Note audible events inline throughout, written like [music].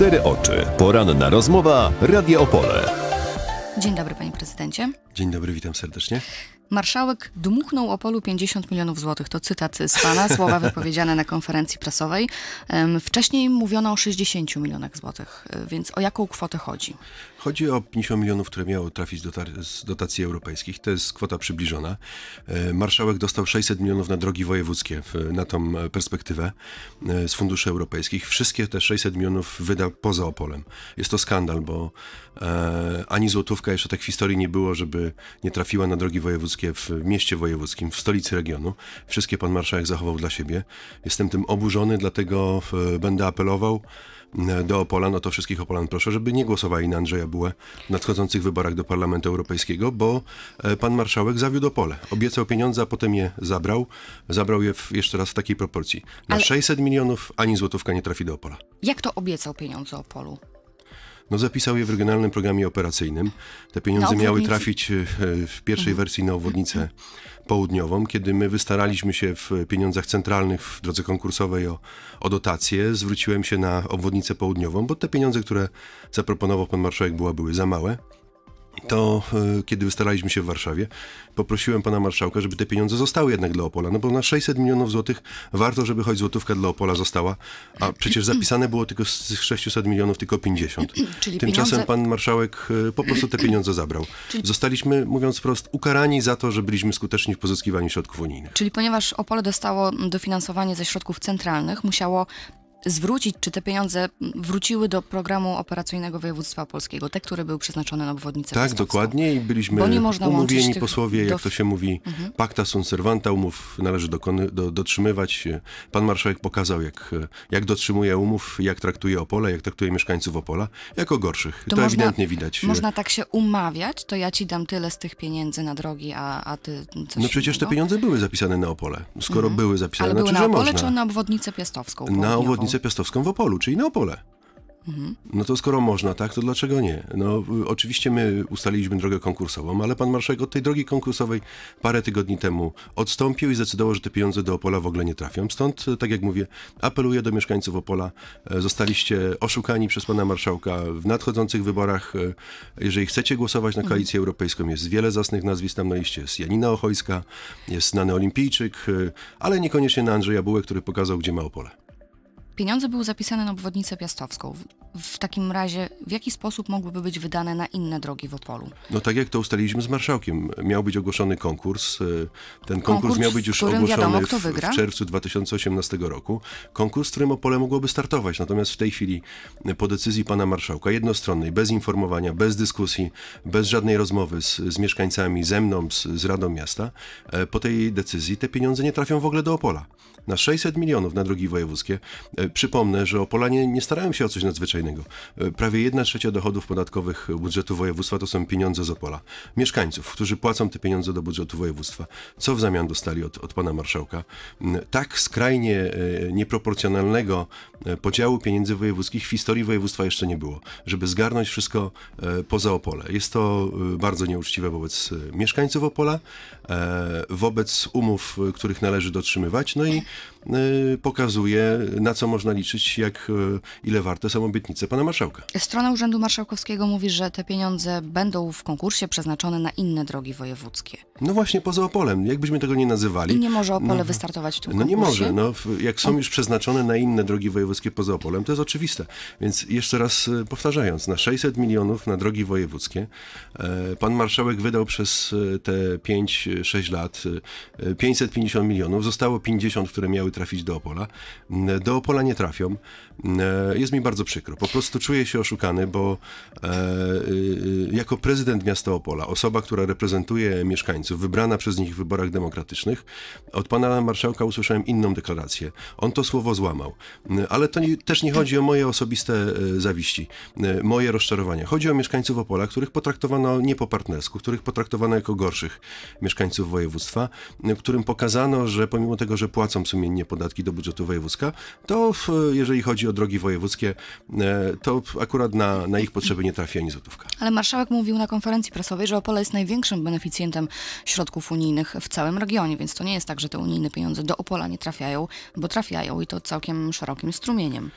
Cztery oczy. Poranna rozmowa Radio Opole. Dzień dobry, panie prezydencie. Dzień dobry, witam serdecznie. Marszałek dmuchnął Opolu 50 milionów złotych. To cytat z pana, słowa [laughs] wypowiedziane na konferencji prasowej. Wcześniej mówiono o 60 milionach złotych, więc o jaką kwotę chodzi? Chodzi o 50 milionów, które miało trafić z dotacji europejskich. To jest kwota przybliżona. E, marszałek dostał 600 milionów na drogi wojewódzkie na tą e, perspektywę e, z funduszy europejskich. Wszystkie te 600 milionów wyda poza Opolem. Jest to skandal, bo ani złotówka jeszcze tak w historii nie było, żeby nie trafiła na drogi wojewódzkie w mieście wojewódzkim, w stolicy regionu. Wszystkie pan marszałek zachował dla siebie. Jestem tym oburzony, dlatego będę apelował do Opola, no to wszystkich Opolan proszę, żeby nie głosowali na Andrzeja Bułę w nadchodzących wyborach do Parlamentu Europejskiego, bo e, pan marszałek zawiódł Opole. Obiecał pieniądze, a potem je zabrał. Zabrał je w, jeszcze raz w takiej proporcji. Na Ale... 600 milionów ani złotówka nie trafi do Opola. Jak to obiecał pieniądze Opolu? No zapisał je w regionalnym programie operacyjnym. Te pieniądze miały trafić e, w pierwszej mhm. wersji na obwodnicę [laughs] południową, kiedy my wystaraliśmy się w pieniądzach centralnych w drodze konkursowej o, o dotację, zwróciłem się na obwodnicę południową, bo te pieniądze, które zaproponował pan marszałek były za małe to e, kiedy wystaraliśmy się w Warszawie, poprosiłem pana marszałka, żeby te pieniądze zostały jednak dla Opola, no bo na 600 milionów złotych warto, żeby choć złotówka dla Opola została, a przecież zapisane było tylko z tych 600 milionów tylko 50. [clears throat] Czyli Tymczasem pieniądze... pan marszałek e, po prostu te pieniądze zabrał. Czyli... Zostaliśmy, mówiąc wprost, ukarani za to, że byliśmy skuteczni w pozyskiwaniu środków unijnych. Czyli ponieważ Opole dostało dofinansowanie ze środków centralnych, musiało zwrócić, czy te pieniądze wróciły do programu operacyjnego województwa polskiego, te, które były przeznaczone na obwodnicę Tak, dokładnie i byliśmy umówieni posłowie, jak do... to się mówi, mhm. pacta sunt servanta, umów należy dokony, do, dotrzymywać. Pan marszałek pokazał, jak, jak dotrzymuje umów, jak traktuje Opole, jak traktuje mieszkańców Opola, jako gorszych. To, to można, ewidentnie widać. Można tak się umawiać, to ja ci dam tyle z tych pieniędzy na drogi, a, a ty coś No przecież innego? te pieniądze były zapisane na Opole. Skoro mhm. były zapisane, Ale były znaczy, na Opole, czy na obwodnicę piastowską? Na obwodnicę Piwnicę Piastowską w Opolu, czyli na Opole. Mhm. No to skoro można tak, to dlaczego nie? No oczywiście my ustaliliśmy drogę konkursową, ale pan marszałek od tej drogi konkursowej parę tygodni temu odstąpił i zdecydował, że te pieniądze do Opola w ogóle nie trafią. Stąd, tak jak mówię, apeluję do mieszkańców Opola. E, zostaliście oszukani przez pana marszałka w nadchodzących wyborach. E, jeżeli chcecie głosować na mhm. koalicję europejską, jest wiele zasnych nazwisk tam na liście. Jest Janina Ochojska, jest znany olimpijczyk, e, ale niekoniecznie na Andrzeja Bułę, który pokazał, gdzie ma Opole. Pieniądze były zapisane na obwodnicę piastowską. W takim razie w jaki sposób mogłyby być wydane na inne drogi w Opolu? No tak jak to ustaliliśmy z marszałkiem. Miał być ogłoszony konkurs. Y, ten konkurs, konkurs miał być już ogłoszony wiadomo, w, w czerwcu 2018 roku. Konkurs, w którym Opole mogłoby startować. Natomiast w tej chwili y, po decyzji pana marszałka jednostronnej, bez informowania, bez dyskusji, bez żadnej rozmowy z, z mieszkańcami, ze mną, z, z Radą Miasta, y, po tej decyzji te pieniądze nie trafią w ogóle do Opola. Na 600 milionów na drogi wojewódzkie Przypomnę, że Opolanie nie starają się o coś nadzwyczajnego. E, prawie jedna trzecia dochodów podatkowych budżetu województwa to są pieniądze z Opola. Mieszkańców, którzy płacą te pieniądze do budżetu województwa. Co w zamian dostali od, od pana marszałka? Mm, tak skrajnie e, nieproporcjonalnego e, podziału pieniędzy wojewódzkich w historii województwa jeszcze nie było. Żeby zgarnąć wszystko poza Opole. Jest to bardzo nieuczciwe wobec mieszkańców Opola, wobec umów, których należy dotrzymywać, no i pokazuje, na co można liczyć, jak e, ile warte są obietnice pana marszałka. Strona Urzędu Marszałkowskiego mówi, że te pieniądze będą w konkursie przeznaczone na inne drogi wojewódzkie. No właśnie, poza Opolem, jakbyśmy tego nie nazywali. I nie może Opole no, wystartować w tym konkursie? No nie może, no, jak są już przeznaczone na inne drogi wojewódzkie poza Opolem, to jest oczywiste. Więc jeszcze raz e, powtarzając, na 600 milionów na drogi wojewódzkie e, pan marszałek wydał przez te 5-6 lat 550 milionów, zostało 50, które miały trafić do Opola. Do Opola pola nie trafią. E, jest mi bardzo przykro. Po prostu czuję się oszukany, bo e, e, jako prezydent miasta Opola, osoba, która reprezentuje mieszkańców, wybrana przez nich w wyborach demokratycznych, od pana marszałka usłyszałem inną deklarację. On to słowo złamał. Ale to nie, też nie chodzi o moje osobiste zawiści, moje rozczarowania. Chodzi o mieszkańców Opola, których potraktowano nie po partnersku, których potraktowano jako gorszych mieszkańców województwa, którym pokazano, że pomimo tego, że płacą sumiennie podatki do budżetu wojewódzka, to E, jeżeli chodzi o drogi wojewódzkie, e, to akurat na, na ich potrzeby nie trafia ani złotówka. Ale marszałek mówił na konferencji prasowej, że Opole jest największym beneficjentem środków unijnych w całym regionie, więc to nie jest tak, że te unijne pieniądze do Opola nie trafiają, bo trafiają i to całkiem szerokim strumieniem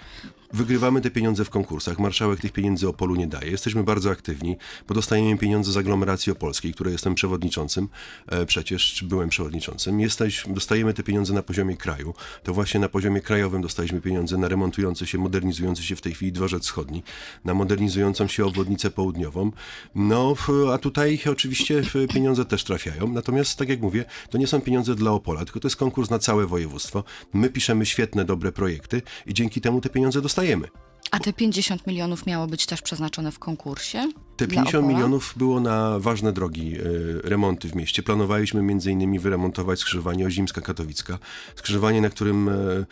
wygrywamy te pieniądze w konkursach. Marszałek tych pieniędzy Opolu nie daje. Jesteśmy bardzo aktywni, bo dostajemy pieniądze z aglomeracji opolskiej, której jestem przewodniczącym, e, przecież byłem przewodniczącym. Jesteś, dostajemy te pieniądze na poziomie kraju. To właśnie na poziomie krajowym dostaliśmy pieniądze na remontujący się, modernizujący się w tej chwili dworzec wschodni, na modernizującą się obwodnicę południową. No, a tutaj oczywiście pieniądze też trafiają. Natomiast, tak jak mówię, to nie są pieniądze dla Opola, tylko to jest konkurs na całe województwo. My piszemy świetne, dobre projekty i dzięki temu te pieniądze dostajemy dostajemy. A te 50 milionów miało być też przeznaczone w konkursie? Te 50 milionów było na ważne drogi, y, remonty w mieście. Planowaliśmy m.in. wyremontować skrzyżowanie Ozimska-Katowicka, skrzyżowanie, na którym y,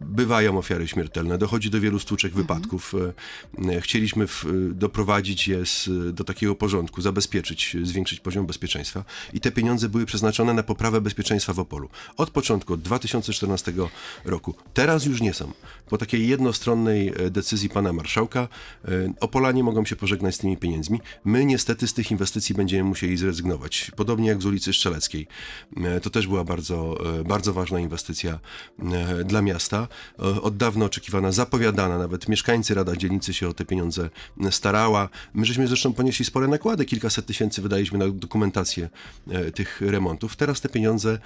bywają ofiary śmiertelne, dochodzi do wielu stłuczek mhm. wypadków. E, chcieliśmy w, doprowadzić je z, do takiego porządku, zabezpieczyć, zwiększyć poziom bezpieczeństwa i te pieniądze były przeznaczone na poprawę bezpieczeństwa w Opolu. Od początku, od 2014 roku. Teraz już nie są. Po takiej jednostronnej decyzji pana marszałka Opolanie mogą się pożegnać z tymi pieniędzmi my niestety z tych inwestycji będziemy musieli zrezygnować. Podobnie jak z ulicy Strzeleckiej. E, to też była bardzo, e, bardzo ważna inwestycja e, dla miasta. Od dawna oczekiwana, zapowiadana, nawet mieszkańcy Rada Dzielnicy się o te pieniądze starała. My żeśmy zresztą ponieśli spore nakłady, kilkaset tysięcy wydaliśmy na dokumentację tych remontów. Teraz te pieniądze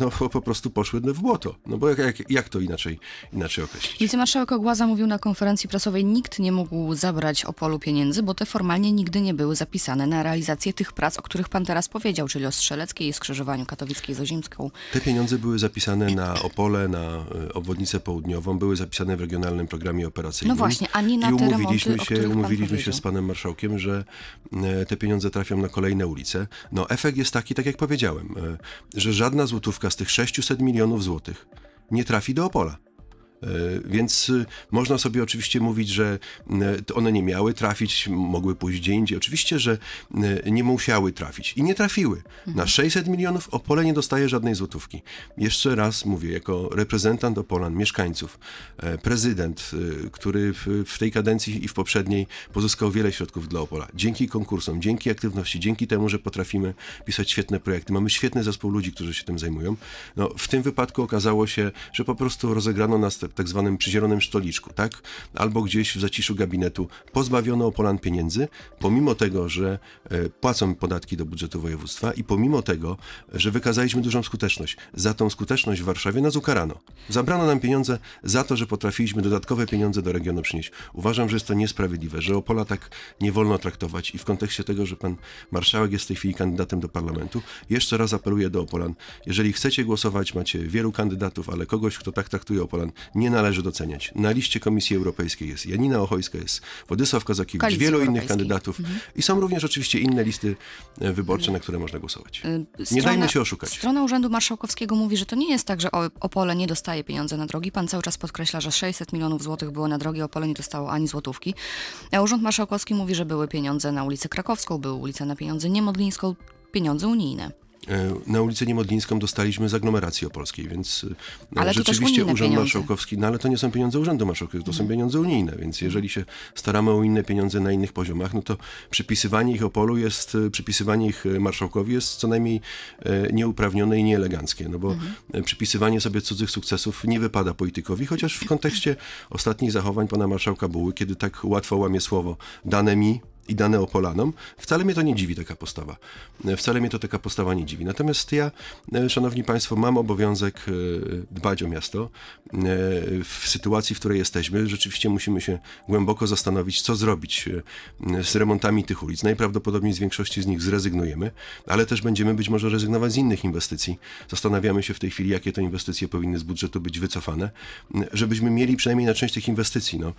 no, po prostu poszły w błoto. No bo jak, jak, jak to inaczej, inaczej określić? Wicemarszałek Ogłaza mówił na konferencji prasowej, nikt nie mógł zabrać Opolu pieniędzy, bo te formalnie nigdy nie były zapisane na realizację tych prac, o których pan teraz powiedział, czyli o Strzeleckiej, Skrzyżowaniu Katowickiej z Ozimską. Te pieniądze były zapisane na Opole, na e, obwodnicę południową, były zapisane w regionalnym programie operacyjnym. No właśnie, a nie na I umówiliśmy te remonty, się, umówiliśmy się z panem marszałkiem, że e, te pieniądze trafią na kolejne ulice. No efekt jest taki, tak jak powiedziałem, e, że żadna złotówka z tych 600 milionów złotych nie trafi do Opola. E, więc y, można sobie oczywiście mówić, że y, one nie miały trafić, mogły pójść gdzie indziej. Oczywiście, że y, nie musiały trafić i nie trafiły. Na 600 mhm. milionów Opole nie dostaje żadnej złotówki. Jeszcze raz mówię, jako reprezentant Opolan, mieszkańców, e, prezydent, który w tej kadencji i w poprzedniej pozyskał wiele środków dla Opola. Dzięki konkursom, dzięki aktywności, dzięki temu, że potrafimy pisać świetne projekty. Mamy świetny zespół ludzi, którzy się tym zajmują. No, w tym wypadku okazało się, że po prostu rozegrano nas Polsce, tak zwanym przyzielonym stoliczku, tak? Albo gdzieś w zaciszu gabinetu pozbawiono Opolan pieniędzy, pomimo tego, że e, płacą podatki do budżetu województwa i pomimo tego, że wykazaliśmy dużą skuteczność. Za tą skuteczność w Warszawie nas ukarano. Zabrano nam pieniądze za to, że potrafiliśmy dodatkowe pieniądze do regionu przynieść. Uważam, że jest to niesprawiedliwe, że Opola tak nie wolno traktować i w kontekście tego, że pan marszałek jest w tej chwili kandydatem do parlamentu, jeszcze raz apeluję do Opolan. Jeżeli chcecie głosować, macie wielu kandydatów, ale kogoś, kto tak traktuje Opolan, nie należy doceniać. Na liście Komisji Europejskiej jest Janina Ochojska, jest Władysław Kazakiewicz, Koalicji wielu innych kandydatów mhm. i są również oczywiście inne listy e, wyborcze, na które można głosować. Strona, y, nie dajmy się oszukać. Strona Urzędu Marszałkowskiego mówi, że to nie jest tak, że Opole nie dostaje pieniędzy na drogi. Pan cały czas podkreśla, że 600 milionów złotych było na drogi, Opole nie dostało ani złotówki. A e, Urząd Marszałkowski mówi, że były pieniądze na ulicę Krakowską, były ulice na pieniądze Niemodlińską, pieniądze unijne. E, na ulicę Niemodlińską dostaliśmy z aglomeracji opolskiej, więc e, ale rzeczywiście Urząd pieniądze. Marszałkowski, no ale to nie są pieniądze Urzędu Marszałkowskiego, to są mhm. pieniądze unijne, więc jeżeli się staramy o inne pieniądze na innych poziomach, no to przypisywanie ich Opolu jest, e, przypisywanie ich Marszałkowi jest co najmniej nieuprawnione i nieeleganckie, no bo mhm. przypisywanie sobie cudzych sukcesów nie wypada politykowi, chociaż w kontekście ostatnich zachowań pana Marszałka Buły, kiedy tak łatwo łamie słowo dane mi, i dane Opolanom, wcale mnie to nie dziwi taka postawa. Wcale mnie to taka postawa nie dziwi. Natomiast ja, e, szanowni państwo, mam obowiązek e, dbać o miasto. E, w sytuacji, w której jesteśmy, rzeczywiście musimy się głęboko zastanowić, co zrobić z remontami tych ulic. Najprawdopodobniej z większości z nich zrezygnujemy, ale też będziemy być może rezygnować z innych inwestycji. Zastanawiamy się w tej chwili, jakie to inwestycje powinny z budżetu być wycofane, żebyśmy mieli przynajmniej na część tych inwestycji. No,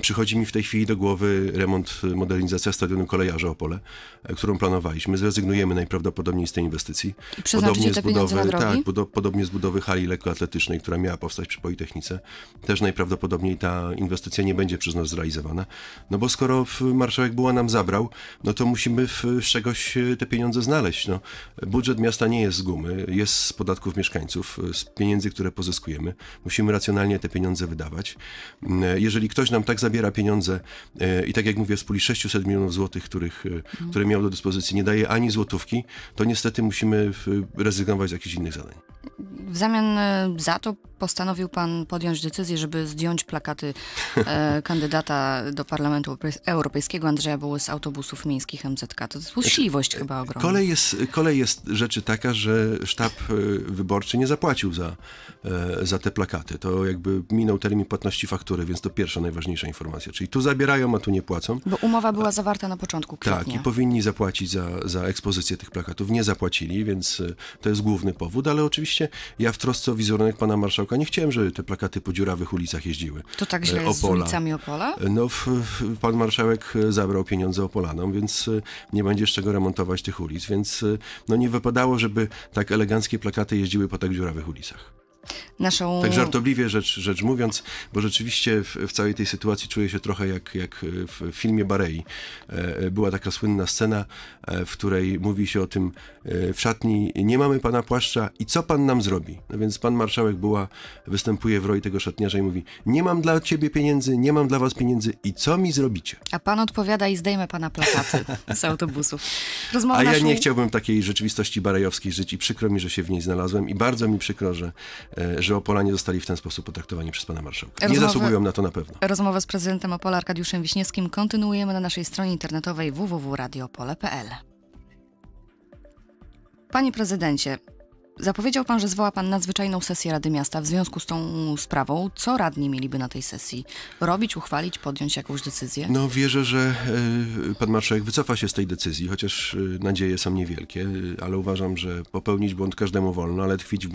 przychodzi mi w tej chwili do głowy remont, modernizacja inwestycja stadionu kolejarza Opole, e, którą planowaliśmy. Zrezygnujemy najprawdopodobniej z tej inwestycji. I podobnie z budowy, tak, podobnie z budowy hali lekkoatletycznej, która miała powstać przy Politechnice, też najprawdopodobniej ta inwestycja nie będzie przez nas zrealizowana. No bo skoro marszałek była nam zabrał, no to musimy w, z czegoś e, te pieniądze znaleźć. No, budżet miasta nie jest z gumy, jest z podatków mieszkańców, e, z pieniędzy, które pozyskujemy. Musimy racjonalnie te pieniądze wydawać. Mm, jeżeli ktoś nam tak zabiera pieniądze i tak jak mówię, z puli 600 milionów milionów złotych, których, mhm. które miał do dyspozycji, nie daje ani złotówki, to niestety musimy e, rezygnować z jakichś innych zadań. W zamian e, za to postanowił pan podjąć decyzję, żeby zdjąć plakaty e, [laughs] kandydata do Parlamentu Europejskiego Andrzeja Buły z autobusów miejskich MZK. To jest złośliwość znaczy, chyba ogromna. Kolej jest, kolej jest rzeczy taka, że sztab wyborczy nie zapłacił za, e, za te plakaty. To jakby minął termin płatności faktury, więc to pierwsza najważniejsza informacja. Czyli tu zabierają, a tu nie płacą. Bo umowa była zawarta zawarta na początku kwietnia. Tak, i powinni zapłacić za, za ekspozycję tych plakatów. Nie zapłacili, więc e, to jest główny powód, ale oczywiście ja w trosce o wizerunek pana marszałka nie chciałem, żeby te plakaty po dziurawych ulicach jeździły. To tak e, źle Opola. z ulicami Opola? E, no, w, pan marszałek zabrał pieniądze Opolanom, więc nie będzie z czego remontować tych ulic, więc no nie wypadało, żeby tak eleganckie plakaty jeździły po tak dziurawych ulicach naszą... Tak żartobliwie rzecz, rzecz mówiąc, bo rzeczywiście w, w całej tej sytuacji czuję się trochę jak, jak w filmie Barei. E, e, była taka słynna scena, e, w której mówi się o tym w szatni, nie mamy pana płaszcza i co pan nam zrobi? No więc pan marszałek była, występuje w roli tego szatniarza i mówi, nie mam dla ciebie pieniędzy, nie mam dla was pieniędzy i co mi zrobicie? A pan odpowiada i zdejmę pana plakaty z autobusów. Rozmowa A ja nie chciałbym takiej rzeczywistości barejowskiej żyć i przykro mi, że się w niej znalazłem i bardzo mi przykro, że E, że Opolanie zostali w ten sposób potraktowani przez pana marszałka. Rozmowy, nie zasługują na to na pewno. Rozmowę z prezydentem Opola Arkadiuszem Wiśniewskim kontynuujemy na naszej stronie internetowej www.radiopole.pl. Panie prezydencie, Zapowiedział pan, że zwoła pan nadzwyczajną sesję Rady Miasta w związku z tą sprawą. Co radni mieliby na tej sesji robić, uchwalić, podjąć jakąś decyzję? No wierzę, że e, pan marszałek wycofa się z tej decyzji, chociaż e, nadzieje są niewielkie, e, ale uważam, że popełnić błąd każdemu wolno, ale tkwić w,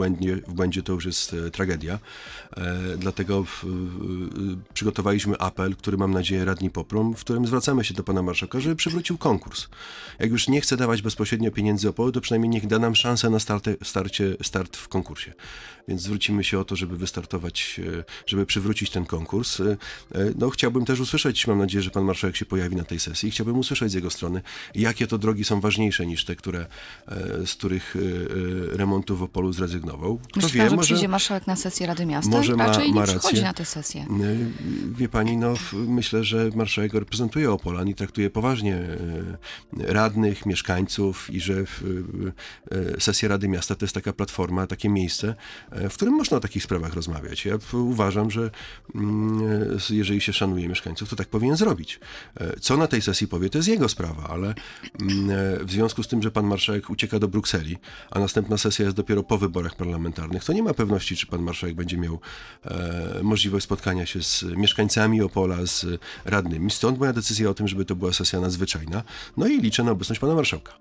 w błędzie to już jest tragedia. Dlatego przygotowaliśmy apel, który mam nadzieję radni poprą, w którym zwracamy się do pana marszałka, żeby przywrócił konkurs. Jak już nie chce dawać bezpośrednio pieniędzy opoły, to przynajmniej niech da nam szansę na starty, starcie starcie, start w konkursie. Więc zwrócimy się o to, żeby wystartować, e, żeby przywrócić ten konkurs. E, e, no, chciałbym też usłyszeć, mam nadzieję, że pan marszałek się pojawi na tej sesji, chciałbym usłyszeć z jego strony, jakie to drogi są ważniejsze niż te, które, z których remontu w Opolu zrezygnował. Kto Myślę, wie, że może, przyjdzie marszałek na sesję Rady Miasta może ma, raczej nie przychodzi na tę sesję. Wie pani, no myślę, że marszałek reprezentuje Opolan i traktuje poważnie radnych, mieszkańców i że sesja Rady Miasta to jest tak taka platforma, takie miejsce, e, w którym można o takich sprawach rozmawiać. Ja uważam, że mm, e, jeżeli się szanuje mieszkańców, to tak powinien zrobić. E, co na tej sesji powie, to jest jego sprawa, ale mm, w związku z tym, że pan marszałek ucieka do Brukseli, a następna sesja jest dopiero po wyborach parlamentarnych, to nie ma pewności, czy pan marszałek będzie miał możliwość spotkania się z mieszkańcami Opola, z radnymi. Stąd moja decyzja o tym, żeby to była sesja nadzwyczajna. No i liczę na obecność pana marszałka.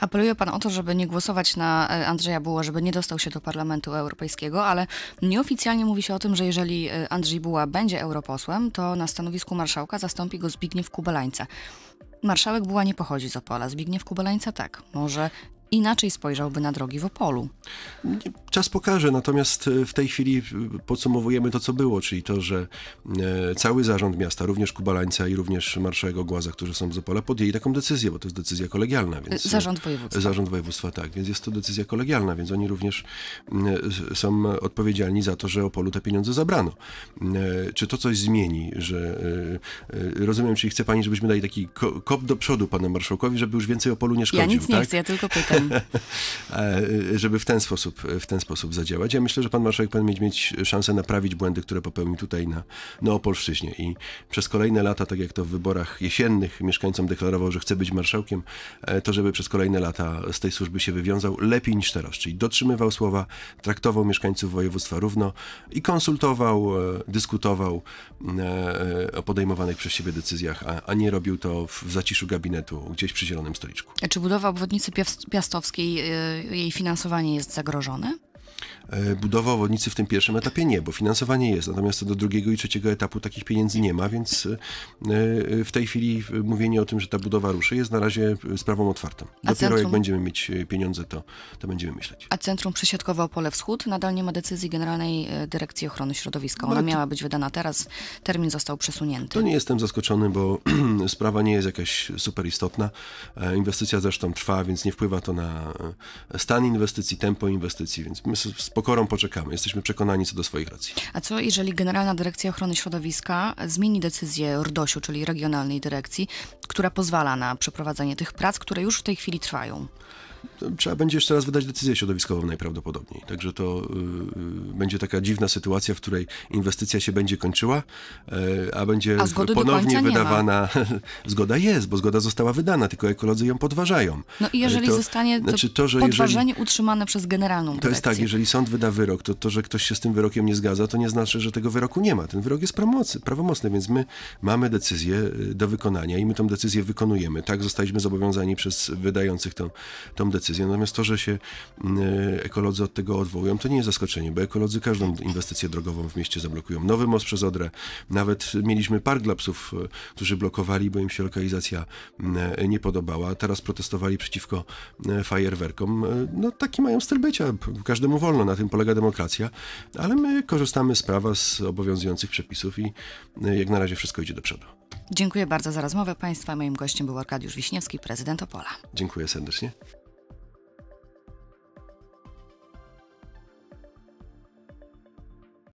Apeluje pan o to, żeby nie głosować na Andrzeja Buła, żeby nie dostał się do Parlamentu Europejskiego, ale nieoficjalnie mówi się o tym, że jeżeli e, Andrzej Buła będzie europosłem, to na stanowisku marszałka zastąpi go Zbigniew Kubelańca. Marszałek Buła nie pochodzi z Opola, Zbigniew Kubelańca tak. Może inaczej spojrzałby na drogi w Opolu. Czas pokaże, natomiast e, w tej chwili e, podsumowujemy to, co było, czyli to, że e, cały zarząd miasta, również Kubalańca i również marszałek Ogłaza, którzy są z Opola, podjęli taką decyzję, bo to jest decyzja kolegialna. Więc, zarząd województwa. Zarząd województwa, tak, więc jest to decyzja kolegialna, więc oni również są odpowiedzialni za to, że Opolu te pieniądze zabrano. Czy to coś zmieni, że rozumiem, czyli chce pani, żebyśmy dali taki kop do przodu panu marszałkowi, żeby już więcej Opolu nie szkodził, Ja nic nie tak? chcę, ja tylko pytam. [laughs] żeby w ten sposób, w ten ten sposób zadziałać. Ja myślę, że pan marszałek powinien mieć szansę naprawić błędy, które popełnił tutaj na polszczyźnie i przez kolejne lata, tak jak to w wyborach jesiennych mieszkańcom deklarował, że chce być marszałkiem, e, to żeby przez kolejne lata z tej służby się wywiązał lepiej niż teraz, czyli dotrzymywał słowa, traktował mieszkańców województwa równo i konsultował, e, dyskutował e, o podejmowanych przez siebie decyzjach, a, a nie robił to w zaciszu gabinetu, gdzieś przy zielonym stoliczku. Czy budowa obwodnicy piastowskiej, jej finansowanie jest zagrożone? E, budowa obwodnicy w tym pierwszym etapie nie, bo finansowanie jest, natomiast do drugiego i trzeciego etapu takich pieniędzy nie ma, więc e, e, w tej chwili mówienie o tym, że ta budowa ruszy jest na razie sprawą otwartą. Dopiero centrum... jak będziemy mieć pieniądze, to, to będziemy myśleć. A Centrum Przesiadkowe Opole Wschód nadal nie ma decyzji Generalnej Dyrekcji Ochrony Środowiska. Ona no, to... miała być wydana teraz, termin został przesunięty. To nie jestem zaskoczony, bo [clears throat] sprawa nie jest jakaś super istotna. Inwestycja zresztą trwa, więc nie wpływa to na stan inwestycji, tempo inwestycji, więc my spokojnie pokorą poczekamy. Jesteśmy przekonani co do swoich racji. A co jeżeli Generalna Dyrekcja Ochrony Środowiska zmieni decyzję RDOŚ-u, czyli Regionalnej Dyrekcji, która pozwala na przeprowadzenie tych prac, które już w tej chwili trwają? trzeba będzie jeszcze raz wydać decyzję środowiskową najprawdopodobniej. Także to y, y będzie taka dziwna sytuacja, w której inwestycja się będzie kończyła, y, a będzie a ponownie wydawana. [laughs] zgoda jest, bo zgoda została wydana, tylko ekolodzy ją podważają. No i jeżeli e, to, zostanie to, znaczy to że podważenie jeżeli, utrzymane przez generalną dyrekcję. To jest tak, jeżeli sąd wyda wyrok, to to, że ktoś się z tym wyrokiem nie zgadza, to nie znaczy, że tego wyroku nie ma. Ten wyrok jest pramocy, prawomocny, więc my mamy decyzję e, do wykonania i my tę decyzję wykonujemy. Tak zostaliśmy zobowiązani przez wydających tą, tą decyzję. decyzje. Natomiast to, że się mm, e, ekolodzy od tego odwołują, to nie jest zaskoczenie, bo ekolodzy każdą inwestycję drogową w mieście zablokują. Nowy most przez Odrę, nawet mieliśmy park dla psów, e, którzy blokowali, bo im się lokalizacja mm, e, nie podobała. Teraz protestowali przeciwko fajerwerkom. No taki mają styl bycia, każdemu wolno, na tym polega demokracja, ale my korzystamy z prawa, z obowiązujących przepisów i jak na razie wszystko idzie do przodu. Dziękuję bardzo za rozmowę Państwa. Moim gościem był Arkadiusz Wiśniewski, prezydent Opola. Dziękuję serdecznie.